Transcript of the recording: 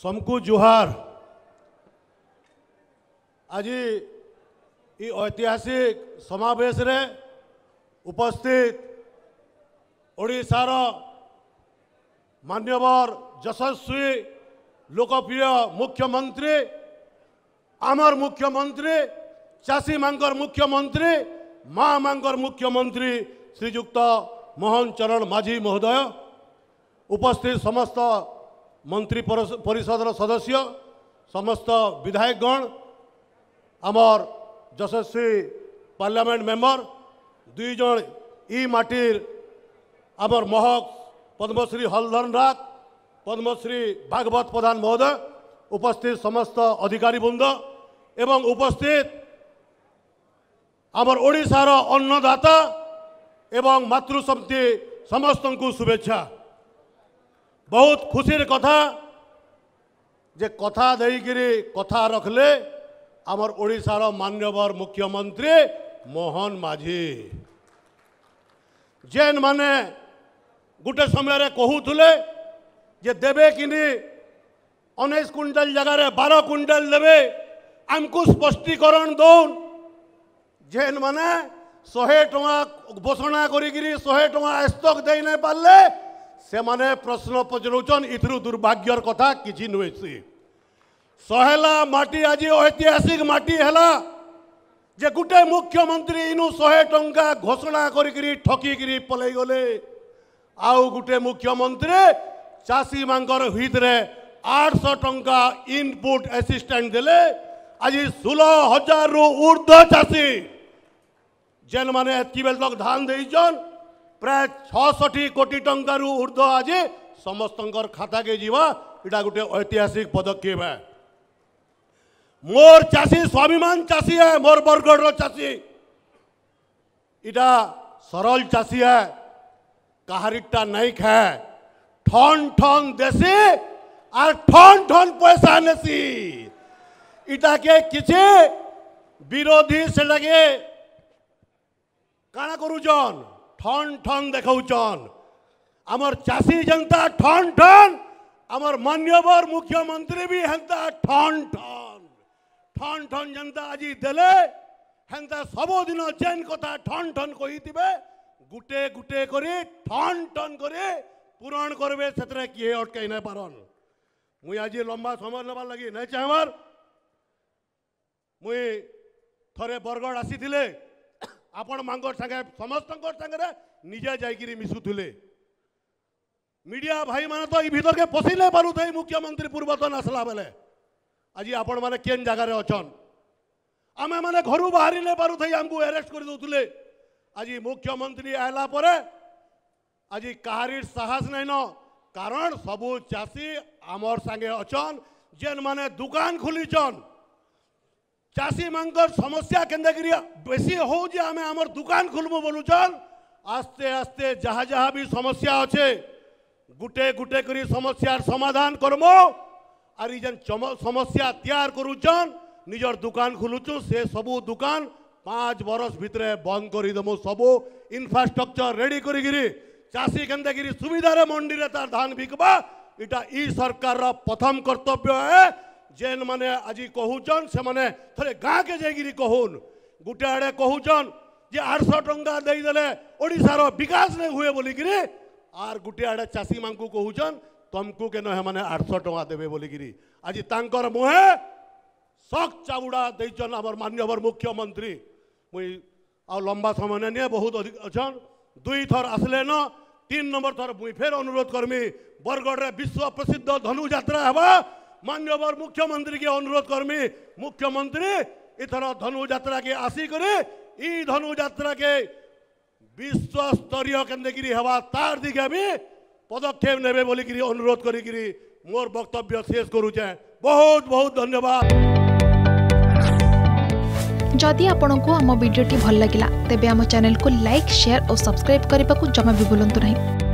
सबको जुहार आज ये ऐतिहासिक समावेश रे उपस्थित ओडार मान्यवर यशस्वी लोकप्रिय मुख्यमंत्री आमर मुख्यमंत्री चाषी मांगर मुख्यमंत्री माँ मांगर मुख्यमंत्री श्रीजुक्त मोहन चरण माझी महोदय उपस्थित समस्त মন্ত্রী পরিষদৰ সদস্য समस्त বিধায়কগণ আমৰ যশবন্ত্ৰি পার্লামেণ্ট মেম্বৰ দুইজন ই মাটিৰ আৰু মহক পদ্মশ্ৰী হলধন ৰাক পদ্মশ্ৰী ভগৱত প্ৰধান মহোদয় উপস্থিত समस्त अधिकारीবৃন্দ আৰু উপস্থিত আৰু ওড়िसाৰ অন্নদাতা আৰু মাতৃশৰথি समस्तক শুভেচ্ছা ବହୁତ ଖୁସିର କଥା ଯେ କଥା ଦେଇକିରି କଥା ରଖିଲେ ଆମର ଓଡ଼ିଶାର ମାନ୍ୟବର ମୁଖ୍ୟମନ୍ତ୍ରୀ ମୋହନ ମାଝୀ ଯେନ୍ମାନେ ଗୋଟେ ସମୟରେ କହୁଥିଲେ ଯେ ଦେବେ କିନି ଉଣେଇଶ କୁଇଣ୍ଟାଲ ଜାଗାରେ ବାର କୁଇଣ୍ଟାଲ ଦେବେ ଆମକୁ ସ୍ପଷ୍ଟୀକରଣ ଦଉନ୍ ଯେନ୍ମାନେ ଶହେ ଟଙ୍କା ଘୋଷଣା କରିକିରି ଶହେ ଟଙ୍କା ଏସ୍ତକ ଦେଇ ନାଇଁ ପାରିଲେ ସେମାନେ ପ୍ରଶ୍ନ ପଚାରୁଛନ୍ ଏଥିରୁ ଦୁର୍ଭାଗ୍ୟର କଥା କିଛି ନୁହେଁସି ସହେଲା ମାଟି ଆଜି ଐତିହାସିକ ମାଟି ହେଲା ଯେ ଗୋଟେ ମୁଖ୍ୟମନ୍ତ୍ରୀ ଇନୁ ଶହେ ଟଙ୍କା ଘୋଷଣା କରିକିରି ଠକିକିରି ପଲେଇଗଲେ ଆଉ ଗୋଟେ ମୁଖ୍ୟମନ୍ତ୍ରୀ ଚାଷୀମାନଙ୍କର ହିତରେ ଆଠଶହ ଟଙ୍କା ଇନପୁଟ ଆସିଷ୍ଟାଣ୍ଟ ଦେଲେ ଆଜି ଷୋହଳ ହଜାରରୁ ଉର୍ଦ୍ଧ୍ୱ ଚାଷୀ ଯେନ୍ମାନେ ଏତ୍କି ବେଳ ତକ୍ ଧାନ ଦେଇଛନ୍ प्राय छि कोटी टकरूर्ध आज समस्त खाता के जीवा इटा गोटे ऐतिहासिक पदक्षेप है मोर चाषी स्वाभिमान चाषी है मोर बरगढ़ चाषी इटा सरल चाषी है कहारिटा नहीं खाए ठन ठन देसी आर ठन ठन पैसा नेसी इटा के किसी विरोधी से लगे कण करूजन ঠন ঠন দেখাউছন আমার চাষী যেটা ঠন ঠন আমার মান্যবর মুখ্যমন্ত্রী বি হেন্তা ঠন ঠন ঠন ঠন যেটা আজ দেলে হেন্তা সবুদিন যেন কথা ঠন ঠন কহিবে গুটে গুটে করে ঠন ঠন করে পূরণ করবে সেতরে কি অটকাই না পারন মুই আজ লম্বা সময় নেবার লাগি নাই চাহবার মুই থরে বরগড় আসিলে ଆପଣମାନଙ୍କ ସାଙ୍ଗରେ ସମସ୍ତଙ୍କ ସାଙ୍ଗରେ ନିଜେ ଯାଇକିରି ମିଶୁଥିଲେ ମିଡ଼ିଆ ଭାଇମାନେ ତ ଏଇ ଭିତରକେ ପଶି ନାଇଁ ପାରୁଥାଇ ମୁଖ୍ୟମନ୍ତ୍ରୀ ପୂର୍ବତନ ଆସିଲା ବେଲେ ଆଜି ଆପଣମାନେ କେନ୍ ଜାଗାରେ ଅଛନ୍ ଆମେମାନେ ଘରୁ ବାହାରି ନାଇଁ ପାରୁଥାଇ ଆମକୁ ଆରେଷ୍ଟ କରିଦେଉଥିଲେ ଆଜି ମୁଖ୍ୟମନ୍ତ୍ରୀ ଆଇଲା ପରେ ଆଜି କାହାରି ସାହସ ନାଇଁନ କାରଣ ସବୁ ଚାଷୀ ଆମର ସାଙ୍ଗେ ଅଛନ୍ ଯେନ୍ମାନେ ଦୁକାନ ଖୋଲିଛନ୍ চাষী চাষীমানকর সমস্যা কেন্দ্রে করি বেশি হোক যে আমি আমার দোকান খুলবো বলুছন আস্তে আস্তে যাহা যাহা বি সমস্যা আছে গুটে গুটে করে সমস্যার সমাধান করবো আর এই যেন সমস্যা তৈয়ার করুছন নিজের দোকান খুলুছু সে সবু দোকান পাঁচ বরষ ভিতরে বন্ধ করে দেবো সবু ইনফ্রাস্ট্রকচর রেডি করিকি চাষী কেন্দ্রে করি সুবিধার মন্ডি তার ধান বিকবা এটা ই সরকার প্রথম কর্তব্য হ্যাঁ जेन मैंने आज कहून से मैंने थे गाँ के जाकि कहून गोटे आड़े कहून जे आठश टा देदेले ओडार विकास नहीं हुए बोलिक आर गोटे आड़े चाषी मान कहून तुमको केन हेमने आठश टा देवे बोलिक आज तर मुहे सख चाबुड़ा देचन आम मान्यवर मुख्यमंत्री मुई आ लंबा समय नहीं बहुत अधिक अच्छा दुई थर आसले न तीन नंबर थर मुई फेर अनुरोध करमी बरगढ़ विश्व प्रसिद्ध धनु जत्रा हवा मान्यवर मुख्यमंत्री के अनुरोध करमी मुख्यमंत्री इतना धनु यात्रा के आसिक ई धनु यात्रा के विश्व स्तरीय केन्द्रगिरी हवा तार दिखे भी पदक्षेप ने बोल अनुरोध कर मोर वक्तव्य शेष करुचे बहुत बहुत धन्यवाद जदि आपण को आम भिड्टे भल लगा तेब आम चेल को लाइक सेयार और सब्सक्राइब करने को जमा भी बुलां नहीं